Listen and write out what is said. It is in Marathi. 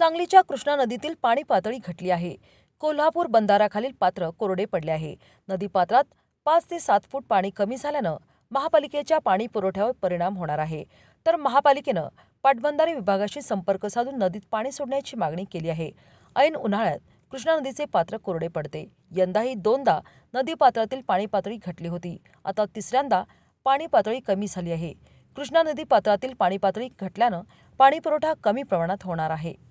सांगलीच्या कृष्णा नदीतील पाणी पातळी घटली आहे कोल्हापूर बंधाराखालील पात्र कोरडे पडले आहे नदीपात्रात पाच ते सात फूट पाणी कमी झाल्यानं महापालिकेच्या पाणी पुरवठ्यावर परिणाम होणार आहे तर महापालिकेनं पाटबंधारे विभागाशी संपर्क साधून नदीत पाणी सोडण्याची मागणी केली आहे ऐन उन्हाळ्यात कृष्णा नदीचे पात्र कोरडे पडते यंदाही दोनदा नदी पात्रातील पाणी पातळी घटली होती आता तिसऱ्यांदा पाणी पातळी कमी झाली आहे कृष्णा नदी पात्रातील पाणी पातळी घटल्यानं पाणीपुरवठा कमी प्रमाणात होणार आहे